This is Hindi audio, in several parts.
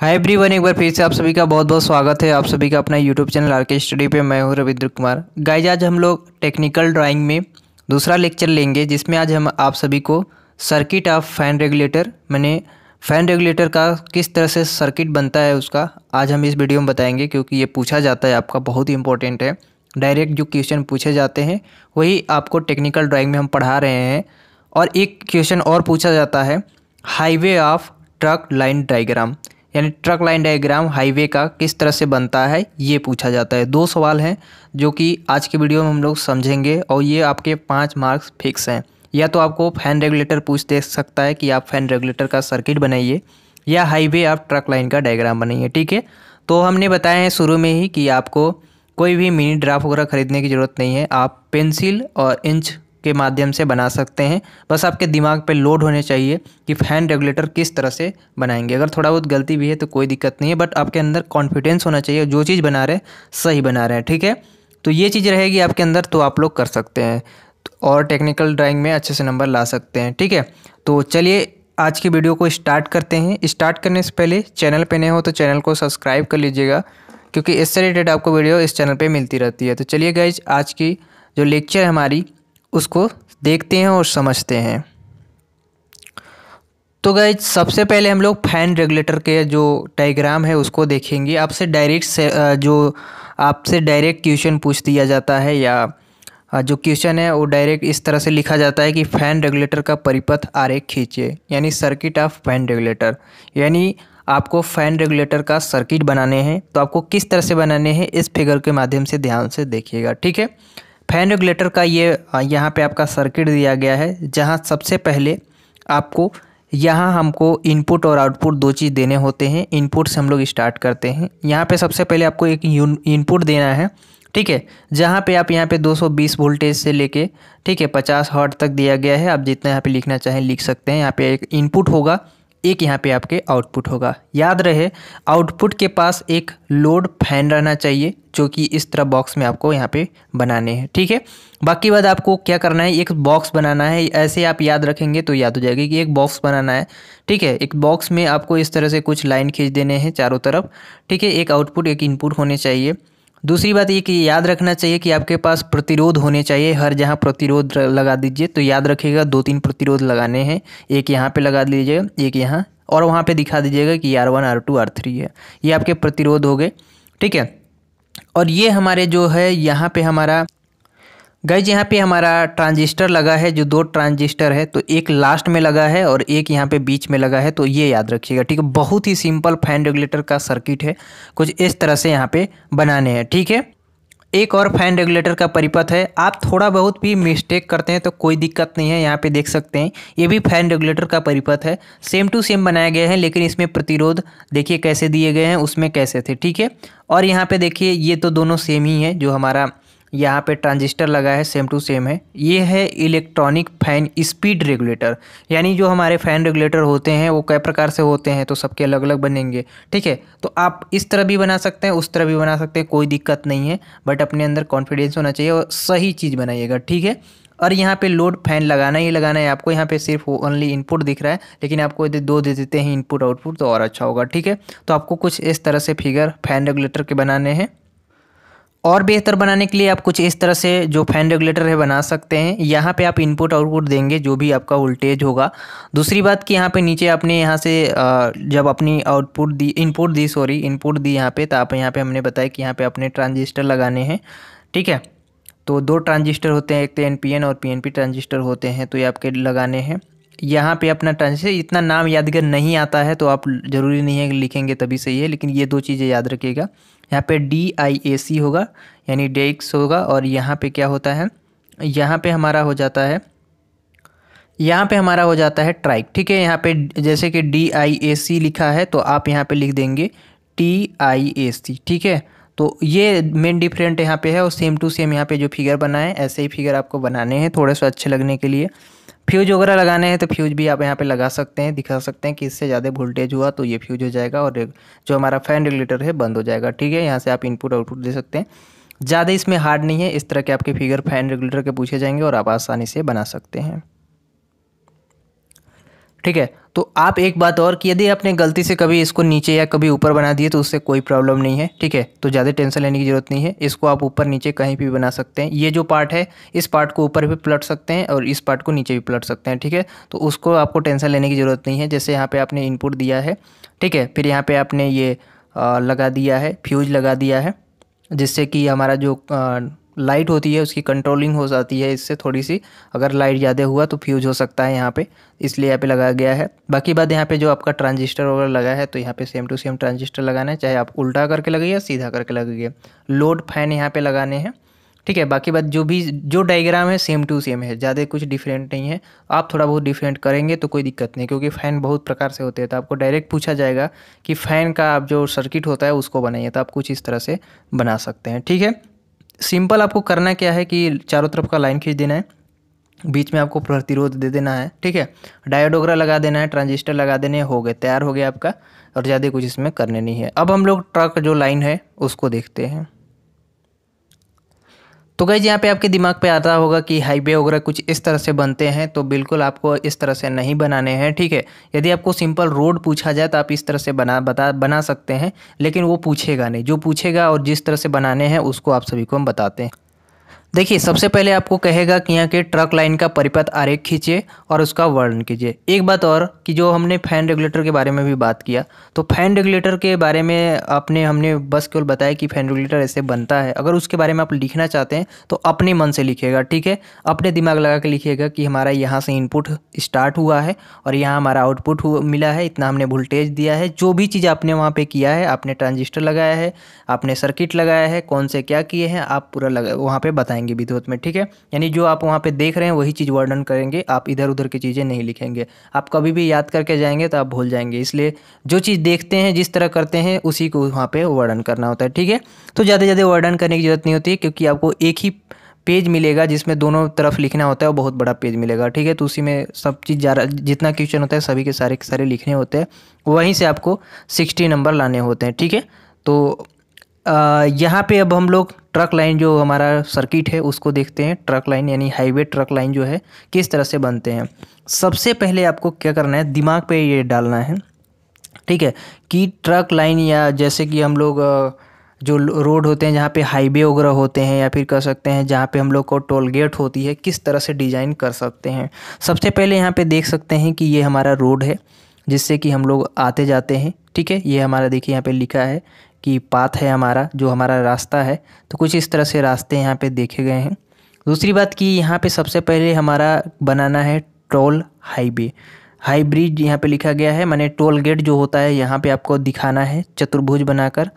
हाय एवरीवन एक बार फिर से आप सभी का बहुत बहुत स्वागत है आप सभी का अपना YouTube channel R K study पर मैं हूँ रविंद्र कुमार गाइज आज हम लोग टेक्निकल ड्राइंग में दूसरा लेक्चर लेंगे जिसमें आज हम आप सभी को सर्किट ऑफ फैन रेगुलेटर मैंने फ़ैन रेगुलेटर का किस तरह से सर्किट बनता है उसका आज हम इस वीडियो में बताएंगे क्योंकि ये पूछा जाता है आपका बहुत ही इंपॉर्टेंट है डायरेक्ट जो क्वेश्चन पूछे जाते हैं वही आपको टेक्निकल ड्राइंग में हम पढ़ा रहे हैं और एक क्वेश्चन और पूछा जाता है highway of truck line diagram यानी ट्रक लाइन डायग्राम हाईवे का किस तरह से बनता है ये पूछा जाता है दो सवाल हैं जो कि आज के वीडियो में हम लोग समझेंगे और ये आपके पाँच मार्क्स फिक्स हैं या तो आपको फैन रेगुलेटर पूछ दे सकता है कि आप फैन रेगुलेटर का सर्किट बनाइए या हाईवे आप ट्रक लाइन का डायग्राम बनाइए ठीक है तो हमने बताया है शुरू में ही कि आपको कोई भी मिनी ड्राफ्ट वगैरह खरीदने की ज़रूरत नहीं है आप पेंसिल और इंच के माध्यम से बना सकते हैं बस आपके दिमाग पे लोड होने चाहिए कि फ़ैन रेगुलेटर किस तरह से बनाएंगे अगर थोड़ा बहुत गलती भी है तो कोई दिक्कत नहीं है बट आपके अंदर कॉन्फिडेंस होना चाहिए जो चीज़ बना रहे सही बना रहे हैं ठीक है तो ये चीज़ रहेगी आपके अंदर तो आप लोग कर सकते हैं और टेक्निकल ड्राइंग में अच्छे से नंबर ला सकते हैं ठीक है तो चलिए आज की वीडियो को स्टार्ट करते हैं स्टार्ट करने से पहले चैनल पे नए हो तो चैनल को सब्सक्राइब कर लीजिएगा क्योंकि इससे रिलेटेड आपको वीडियो इस चैनल पे मिलती रहती है तो चलिए गाइज आज की जो लेक्चर हमारी उसको देखते हैं और समझते हैं तो गए सबसे पहले हम लोग फैन रेगुलेटर के जो डायग्राम है उसको देखेंगे आपसे डायरेक्ट से जो आपसे डायरेक्ट क्वेश्चन पूछ दिया जाता है या जो क्वेश्चन है वो डायरेक्ट इस तरह से लिखा जाता है कि फ़ैन रेगुलेटर का परिपथ आरेख खींचे यानी सर्किट ऑफ फैन रेगुलेटर यानी आपको फ़ैन रेगुलेटर का सर्किट बनाने हैं तो आपको किस तरह से बनाने हैं इस फिगर के माध्यम से ध्यान से देखिएगा ठीक है फैन रेगुलेटर का ये यहाँ पे आपका सर्किट दिया गया है जहाँ सबसे पहले आपको यहाँ हमको इनपुट और आउटपुट दो चीज़ देने होते हैं इनपुट से हम लोग स्टार्ट करते हैं यहाँ पे सबसे पहले आपको एक इनपुट देना है ठीक है जहाँ पे आप यहाँ पे 220 वोल्टेज से लेके ठीक है 50 हॉट तक दिया गया है आप जितना यहाँ पे लिखना चाहें लिख सकते हैं यहाँ पे एक इनपुट होगा एक यहाँ पे आपके आउटपुट होगा याद रहे आउटपुट के पास एक लोड फैन रहना चाहिए जो कि इस तरह बॉक्स में आपको यहाँ पे बनाने हैं ठीक है बाकी बाद आपको क्या करना है एक बॉक्स बनाना है ऐसे आप याद रखेंगे तो याद हो जाएगी कि एक बॉक्स बनाना है ठीक है एक बॉक्स में आपको इस तरह से कुछ लाइन खींच देने हैं चारों तरफ ठीक है एक आउटपुट एक इनपुट होने चाहिए दूसरी बात ये कि याद रखना चाहिए कि आपके पास प्रतिरोध होने चाहिए हर जहाँ प्रतिरोध लगा दीजिए तो याद रखिएगा दो तीन प्रतिरोध लगाने हैं एक यहाँ पे लगा दीजिएगा एक यहाँ और वहाँ पे दिखा दीजिएगा कि R one R two R three है ये आपके प्रतिरोध हो गए ठीक है और ये हमारे जो है यहाँ पे हमारा गाइज यहाँ पे हमारा ट्रांजिस्टर लगा है जो दो ट्रांजिस्टर है तो एक लास्ट में लगा है और एक यहाँ पे बीच में लगा है तो ये याद रखिएगा ठीक है बहुत ही सिंपल फैन रेगुलेटर का सर्किट है कुछ इस तरह से यहाँ पे बनाने हैं ठीक है एक और फैन रेगुलेटर का परिपथ है आप थोड़ा बहुत भी मिस्टेक करते हैं तो कोई दिक्कत नहीं है यहाँ पे देख सकते हैं ये भी फैन रेगुलेटर का परिपथ है सेम टू सेम बनाया गया है लेकिन इसमें प्रतिरोध देखिए कैसे दिए गए हैं उसमें कैसे थे ठीक है और यहाँ पे देखिए ये तो दोनों सेम ही है जो हमारा यहाँ पे ट्रांजिस्टर लगा है सेम टू सेम है ये है इलेक्ट्रॉनिक फैन स्पीड रेगुलेटर यानी जो हमारे फ़ैन रेगुलेटर होते हैं वो कई प्रकार से होते हैं तो सबके अलग अलग बनेंगे ठीक है तो आप इस तरह भी बना सकते हैं उस तरह भी बना सकते हैं कोई दिक्कत नहीं है बट अपने अंदर कॉन्फिडेंस होना चाहिए और सही चीज़ बनाइएगा ठीक है और यहाँ पे लोड फैन लगाना ही लगाना है आपको यहाँ पे सिर्फ ओनली इनपुट दिख रहा है लेकिन आपको यदि दो दे देते हैं इनपुट आउटपुट तो और अच्छा होगा ठीक है तो आपको कुछ इस तरह से फिगर फैन रेगुलेटर के बनाने हैं और बेहतर बनाने के लिए आप कुछ इस तरह से जो फैन रेगुलेटर है बना सकते हैं यहाँ पे आप इनपुट आउटपुट देंगे जो भी आपका वोल्टेज होगा दूसरी बात कि यहाँ पे नीचे आपने यहाँ से जब अपनी आउटपुट दी इनपुट दी सॉरी इनपुट दी यहाँ पे तो आप यहाँ पे हमने बताया कि यहाँ पे अपने ट्रांजिस्टर लगाने हैं ठीक है तो दो ट्रांजिस्टर होते हैं एक तो एन और पी ट्रांजिस्टर होते हैं तो ये आपके लगाने हैं यहाँ पे अपना ट्रांसलेशन इतना नाम यादगार नहीं आता है तो आप ज़रूरी नहीं है लिखेंगे तभी सही है लेकिन ये दो चीज़ें याद रखिएगा यहाँ पे डी आई ए सी होगा यानी डेक्स होगा और यहाँ पे क्या होता है यहाँ पे हमारा हो जाता है यहाँ पे हमारा हो जाता है ट्राइक ठीक है यहाँ पे जैसे कि डी आई ए सी लिखा है तो आप यहाँ पे लिख देंगे टी आई ए सी ठीक है तो ये मेन डिफरेंट यहाँ पे है और सेम टू सेम यहाँ पे जो फिगर बना है ऐसे ही फिगर आपको बनाने हैं थोड़े से अच्छे लगने के लिए फ्यूज वगैरह लगाने हैं तो फ्यूज भी आप यहाँ पे लगा सकते हैं दिखा सकते हैं कि इससे ज़्यादा वोल्टेज हुआ तो ये फ्यूज हो जाएगा और जो हमारा फैन रेगुलेटर है बंद हो जाएगा ठीक है यहाँ से आप इनपुट आउटपुट दे सकते हैं ज़्यादा इसमें हार्ड नहीं है इस तरह के आपके फिगर फैन रेगुलेटर के पूछे जाएंगे और आप आसानी से बना सकते हैं ठीक है तो आप एक बात और कि यदि आपने गलती से कभी इसको नीचे या कभी ऊपर बना दिए तो उससे कोई प्रॉब्लम नहीं है ठीक है तो ज़्यादा टेंशन लेने की ज़रूरत नहीं है इसको आप ऊपर नीचे कहीं भी बना सकते हैं ये जो पार्ट है इस पार्ट को ऊपर भी पलट सकते हैं और इस पार्ट को नीचे भी पलट सकते हैं ठीक है तो उसको आपको टेंशन लेने की ज़रूरत नहीं है जैसे यहाँ पर आपने इनपुट दिया है ठीक है फिर यहाँ पर आपने ये लगा दिया है फ्यूज लगा दिया है जिससे कि हमारा जो लाइट होती है उसकी कंट्रोलिंग हो जाती है इससे थोड़ी सी अगर लाइट ज़्यादा हुआ तो फ्यूज हो सकता है यहाँ पे इसलिए यहाँ पे लगाया गया है बाकी बात यहाँ पे जो आपका ट्रांजिस्टर वगैरह लगा है तो यहाँ पे सेम टू सेम ट्रांजिस्टर लगाना है चाहे आप उल्टा करके लगे या सीधा करके लगे लोड फैन यहाँ पर लगाने हैं ठीक है बाकी बात जो भी जो डायग्राम है सेम टू सेम है ज़्यादा कुछ डिफरेंट नहीं है आप थोड़ा बहुत डिफरेंट करेंगे तो कोई दिक्कत नहीं क्योंकि फ़ैन बहुत प्रकार से होते हैं तो आपको डायरेक्ट पूछा जाएगा कि फ़ैन का आप जो सर्किट होता है उसको बनाइए तो आप कुछ इस तरह से बना सकते हैं ठीक है सिंपल आपको करना क्या है कि चारों तरफ का लाइन खींच देना है बीच में आपको प्रतिरोध दे देना है ठीक है डायोडोग्रा लगा देना है ट्रांजिस्टर लगा देने हो गए तैयार हो गया आपका और ज़्यादा कुछ इसमें करने नहीं है अब हम लोग ट्रक जो लाइन है उसको देखते हैं तो गई यहाँ पे आपके दिमाग पे आता होगा कि हाईवे वगैरह कुछ इस तरह से बनते हैं तो बिल्कुल आपको इस तरह से नहीं बनाने हैं ठीक है यदि आपको सिंपल रोड पूछा जाए तो आप इस तरह से बना बता बना सकते हैं लेकिन वो पूछेगा नहीं जो पूछेगा और जिस तरह से बनाने हैं उसको आप सभी को हम बताते हैं देखिए सबसे पहले आपको कहेगा कि यहाँ के ट्रक लाइन का परिपथ आरेख खींचे और उसका वर्णन कीजिए एक बात और कि जो हमने फैन रेगुलेटर के बारे में भी बात किया तो फैन रेगुलेटर के बारे में आपने हमने बस केवल बताया कि फैन रेगुलेटर ऐसे बनता है अगर उसके बारे में आप लिखना चाहते हैं तो अपने मन से लिखिएगा ठीक है अपने दिमाग लगा के लिखिएगा कि हमारा यहाँ से इनपुट स्टार्ट हुआ है और यहाँ हमारा आउटपुट मिला है इतना हमने वोल्टेज दिया है जो भी चीज़ आपने वहाँ पर किया है आपने ट्रांजिस्टर लगाया है आपने सर्किट लगाया है कौन से क्या किए हैं आप पूरा लगा वहाँ पर बताएंगे लिखेंगे विधोत में ठीक है यानी जो आप वहाँ पे देख रहे हैं वही चीज़ वर्णन करेंगे आप इधर उधर की चीज़ें नहीं लिखेंगे आप कभी भी याद करके जाएंगे तो आप भूल जाएंगे इसलिए जो चीज़ देखते हैं जिस तरह करते हैं उसी को वहाँ पर वर्णन करना होता है ठीक है तो ज़्यादा ज़्यादा वर्णन करने की ज़रूरत नहीं होती क्योंकि आपको एक ही पेज मिलेगा जिसमें दोनों तरफ लिखना होता है और बहुत बड़ा पेज मिलेगा ठीक है तो उसी में सब चीज़ जा रहा जितना क्वेश्चन होता है सभी के सारे के सारे लिखने होते हैं वहीं से आपको सिक्सटी नंबर लाने होते हैं ठीक है तो यहाँ पे अब हम लोग ट्रक लाइन जो हमारा सर्किट है उसको देखते हैं ट्रक लाइन यानी हाईवे ट्रक लाइन जो है किस तरह से बनते हैं सबसे पहले आपको क्या करना है दिमाग पे ये डालना है ठीक है कि ट्रक लाइन या जैसे कि हम लोग जो रोड होते हैं जहाँ पे हाईवे वगैरह होते हैं या फिर कह सकते हैं जहाँ पे हम लोग को टोल गेट होती है किस तरह से डिज़ाइन कर सकते हैं सबसे पहले यहाँ पे देख सकते हैं कि ये हमारा रोड है जिससे कि हम लोग आते जाते हैं ठीक है ये हमारा देखिए यहाँ पे लिखा है कि पाथ है हमारा जो हमारा रास्ता है तो कुछ इस तरह से रास्ते यहाँ पे देखे गए हैं दूसरी बात कि यहाँ पे सबसे पहले हमारा बनाना है टोल हाईवे हाई ब्रिज यहाँ पे लिखा गया है माने टोल गेट जो होता है यहाँ पे आपको दिखाना है चतुर्भुज बनाकर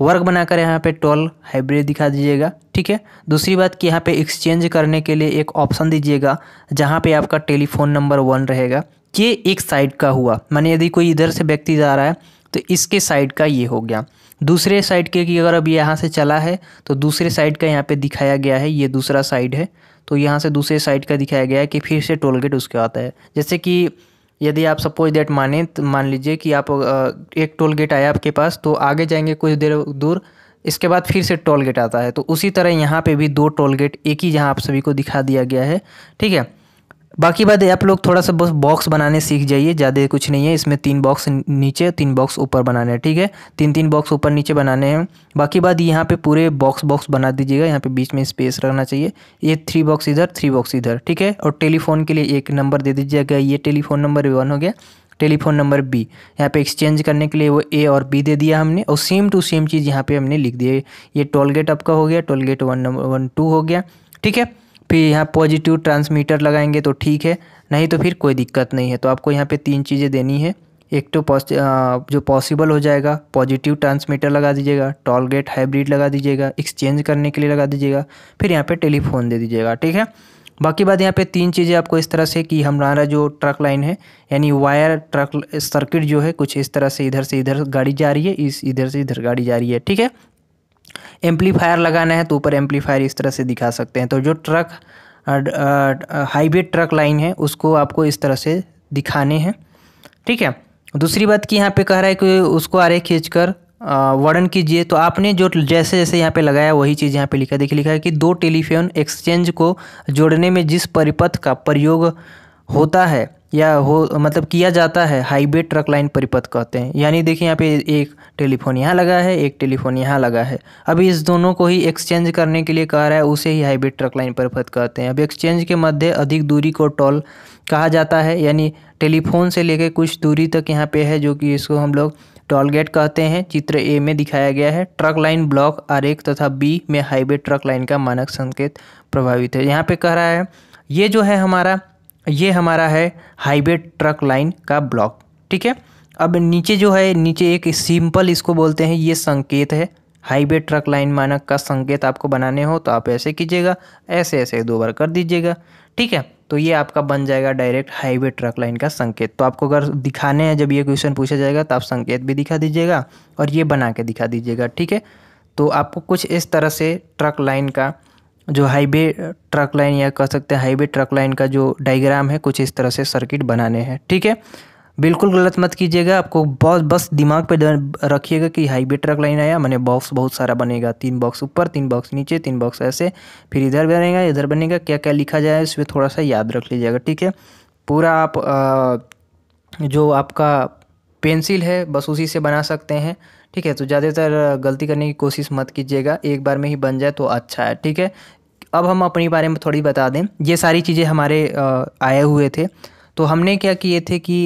वर्ग बनाकर यहाँ पे टोल हाइब्रिड दिखा दीजिएगा ठीक है दूसरी बात कि यहाँ पे एक्सचेंज करने के लिए एक ऑप्शन दीजिएगा जहाँ पे आपका टेलीफोन नंबर वन रहेगा ये एक साइड का हुआ माने यदि कोई इधर से व्यक्ति जा रहा है तो इसके साइड का ये हो गया दूसरे साइड के कि अगर अब यहाँ से चला है तो दूसरे साइड का यहाँ पे दिखाया गया है ये दूसरा साइड है तो यहाँ से दूसरे साइड का दिखाया गया है कि फिर से टोल गेट उसके आता है जैसे कि यदि आप सपोज डेट माने तो मान लीजिए कि आप एक टोल गेट आया आपके पास तो आगे जाएंगे कुछ देर दूर इसके बाद फिर से टोल गेट आता है तो उसी तरह यहाँ पे भी दो टोल गेट एक ही जहाँ आप सभी को दिखा दिया गया है ठीक है बाकी बात आप लोग थोड़ा सा बस बॉक्स बनाने सीख जाइए ज़्यादा कुछ नहीं है इसमें तीन बॉक्स नीचे तीन बॉक्स ऊपर बनाने हैं ठीक है तीन तीन बॉक्स ऊपर नीचे बनाने हैं बाकी बात यहाँ पे पूरे बॉक्स बॉक्स बना दीजिएगा यहाँ पे बीच में स्पेस रखना चाहिए ये थ्री बॉक्स इधर थ्री बॉक्स इधर ठीक है और टेलीफोन के लिए एक नंबर दे दीजिएगा ये टेलीफोन नंबर वन हो गया टेलीफोन नंबर बी यहाँ पे एक्सचेंज करने के लिए वो ए और बी दे दिया हमने और सेम टू सेम चीज़ यहाँ पे हमने लिख दिया ये टोल गेट आपका हो गया toll gate one number one two हो गया ठीक है फिर यहाँ पॉजिटिव ट्रांसमीटर लगाएंगे तो ठीक है नहीं तो फिर कोई दिक्कत नहीं है तो आपको यहाँ पे तीन चीज़ें देनी है एक तो पॉस जो पॉसिबल हो जाएगा पॉजिटिव ट्रांसमीटर लगा दीजिएगा टॉल गेट हाइब्रिड लगा दीजिएगा एक्सचेंज करने के लिए लगा दीजिएगा फिर यहाँ पे टेलीफोन दे दीजिएगा ठीक है बाकी बात यहाँ पे तीन चीज़ें आपको इस तरह से कि हमारा जो ट्रक लाइन है यानी वायर ट्रक सर्किट जो है कुछ इस तरह से इधर से इधर गाड़ी जा रही है इस इधर से इधर गाड़ी जा रही है ठीक है एम्पलीफायर लगाना है तो ऊपर एम्पलीफायर इस तरह से दिखा सकते हैं तो जो ट्रक हाईवे ट्रक लाइन है उसको आपको इस तरह से दिखाने हैं ठीक है दूसरी बात कि यहाँ पे कह रहा है कि उसको आरे खींच कर वर्णन कीजिए तो आपने जो जैसे जैसे यहाँ पे लगाया वही चीज़ यहाँ पे लिखा देखिए लिखा है कि दो टेलीफोन एक्सचेंज को जोड़ने में जिस परिपथ का प्रयोग होता है या हो मतलब किया जाता है हाईवे ट्रक लाइन परिपथ कहते हैं यानी देखिए यहाँ पे एक टेलीफोन यहाँ लगा है एक टेलीफोन यहाँ लगा है अभी इस दोनों को ही एक्सचेंज करने के लिए कह रहा है उसे ही हाईवे ट्रक लाइन परिपथ कहते हैं अब एक्सचेंज के मध्य अधिक दूरी को टॉल कहा जाता है यानी टेलीफोन से लेकर कुछ दूरी तक यहाँ पे है जो कि इसको हम लोग टोल गेट कहते हैं चित्र ए में दिखाया गया है ट्रक लाइन ब्लॉक एक तथा बी में हाईवे ट्रक लाइन का मानक संकेत प्रभावित है यहाँ पे कह रहा है ये जो है हमारा ये हमारा है हाईवे ट्रक लाइन का ब्लॉक ठीक है अब नीचे जो है नीचे एक सिंपल इसको बोलते हैं ये संकेत है हाईवे ट्रक लाइन मानक का संकेत आपको बनाने हो तो आप ऐसे कीजिएगा ऐसे ऐसे दो बार कर दीजिएगा ठीक है तो ये आपका बन जाएगा डायरेक्ट हाईवे ट्रक लाइन का संकेत तो आपको अगर दिखाने हैं जब ये क्वेश्चन पूछा जाएगा तो आप संकेत भी दिखा दीजिएगा और ये बना के दिखा दीजिएगा ठीक है तो आपको कुछ इस तरह से ट्रक लाइन का जो हाईवे ट्रक लाइन या कह सकते हैं हाईवे ट्रक लाइन का जो डायग्राम है कुछ इस तरह से सर्किट बनाने हैं ठीक है बिल्कुल गलत मत कीजिएगा आपको बहुत बस दिमाग पे रखिएगा कि हाईवे ट्रक लाइन आया मैंने बॉक्स बहुत सारा बनेगा तीन बॉक्स ऊपर तीन बॉक्स नीचे तीन बॉक्स ऐसे फिर इधर बनेगा इधर बनेगा क्या क्या लिखा जाए इसमें थोड़ा सा याद रख लीजिएगा ठीक है पूरा आप जो आपका पेंसिल है बस उसी से बना सकते हैं ठीक है तो ज़्यादातर गलती करने की कोशिश मत कीजिएगा एक बार में ही बन जाए तो अच्छा है ठीक है अब हम अपने बारे में थोड़ी बता दें ये सारी चीज़ें हमारे आए हुए थे तो हमने क्या किए थे कि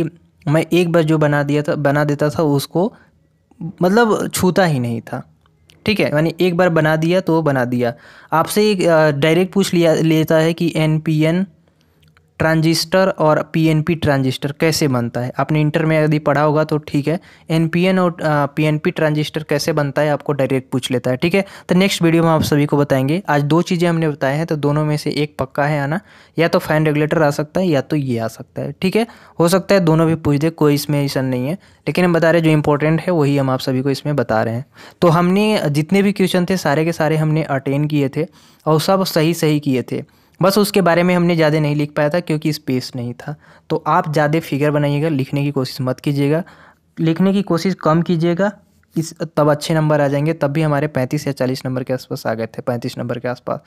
मैं एक बार जो बना दिया था बना देता था उसको मतलब छूता ही नहीं था ठीक है मैंने एक बार बना दिया तो बना दिया आपसे डायरेक्ट पूछ लिया लेता है कि एन पी एन ट्रांजिस्टर और पीएनपी ट्रांजिस्टर कैसे बनता है आपने इंटर में यदि पढ़ा होगा तो ठीक है एनपीएन और पीएनपी ट्रांजिस्टर कैसे बनता है आपको डायरेक्ट पूछ लेता है ठीक है तो नेक्स्ट वीडियो में आप सभी को बताएंगे आज दो चीज़ें हमने बताए हैं तो दोनों में से एक पक्का है आना या तो फैन रेगुलेटर आ सकता है या तो ये आ सकता है ठीक है हो सकता है दोनों भी पूछ दे कोई इसमें ऐसा नहीं है लेकिन हम बता रहे जो इंपॉर्टेंट है वही हम आप सभी को इसमें बता रहे हैं तो हमने जितने भी क्वेश्चन थे सारे के सारे हमने अटेंड किए थे और सब सही सही किए थे बस उसके बारे में हमने ज़्यादा नहीं लिख पाया था क्योंकि स्पेस नहीं था तो आप ज़्यादा फिगर बनाइएगा लिखने की कोशिश मत कीजिएगा लिखने की कोशिश कम कीजिएगा इस तब अच्छे नंबर आ जाएंगे तब भी हमारे पैंतीस या चालीस नंबर के आसपास आ गए थे पैंतीस नंबर के आसपास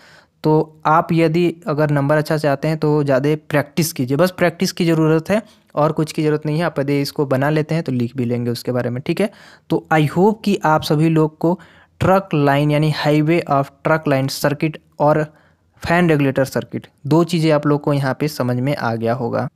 तो आप यदि अगर नंबर अच्छा चाहते हैं तो ज़्यादा प्रैक्टिस कीजिए बस प्रैक्टिस की ज़रूरत है और कुछ की ज़रूरत नहीं है आप यदि इसको बना लेते हैं तो लिख भी लेंगे उसके बारे में ठीक है तो आई होप कि आप सभी लोग को ट्रक लाइन यानी highway of truck line circuit और फैन रेगुलेटर सर्किट दो चीज़ें आप लोग को यहाँ पे समझ में आ गया होगा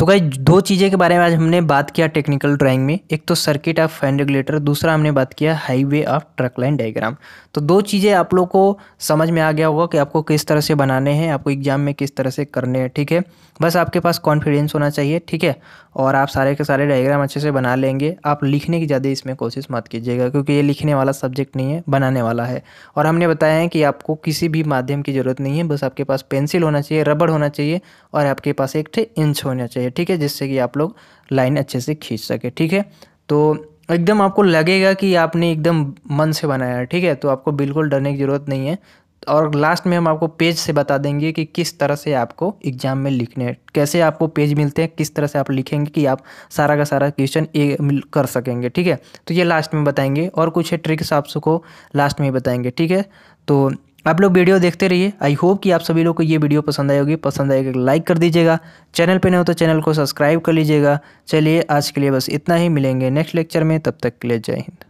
तो गाई दो चीज़ें के बारे में आज हमने बात किया टेक्निकल ड्राइंग में एक तो सर्किट ऑफ फैन रेगुलेटर दूसरा हमने बात किया highway of truck line diagram तो दो चीज़ें आप लोग को समझ में आ गया होगा कि आपको किस तरह से बनाने हैं आपको एग्जाम में किस तरह से करने हैं ठीक है बस आपके पास कॉन्फिडेंस होना चाहिए ठीक है और आप सारे के सारे डायग्राम अच्छे से बना लेंगे आप लिखने की ज़्यादा इसमें कोशिश मत कीजिएगा क्योंकि ये लिखने वाला सब्जेक्ट नहीं है बनाने वाला है और हमने बताया है कि आपको किसी भी माध्यम की ज़रूरत नहीं है बस आपके पास पेंसिल होना चाहिए रबड़ होना चाहिए और आपके पास एक इंच होना चाहिए ठीक है जिससे कि आप लोग लाइन अच्छे से खींच सके ठीक है तो एकदम आपको लगेगा कि आपने एकदम मन से बनाया है ठीक है तो आपको बिल्कुल डरने की ज़रूरत नहीं है और लास्ट में हम आपको पेज से बता देंगे कि किस तरह से आपको एग्जाम में लिखने हैं कैसे आपको पेज मिलते हैं किस तरह से आप लिखेंगे कि आप सारा का सारा क्वेश्चन ए कर सकेंगे ठीक है तो ये लास्ट में बताएंगे और कुछ है ट्रिक्स सबको लास्ट में ही बताएंगे ठीक है तो आप लोग वीडियो देखते रहिए आई होप कि आप सभी लोग को ये वीडियो पसंद आई होगी पसंद आएगा लाइक कर दीजिएगा चैनल पे नहीं हो तो चैनल को सब्सक्राइब कर लीजिएगा चलिए आज के लिए बस इतना ही मिलेंगे नेक्स्ट लेक्चर में तब तक के लिए जय हिंद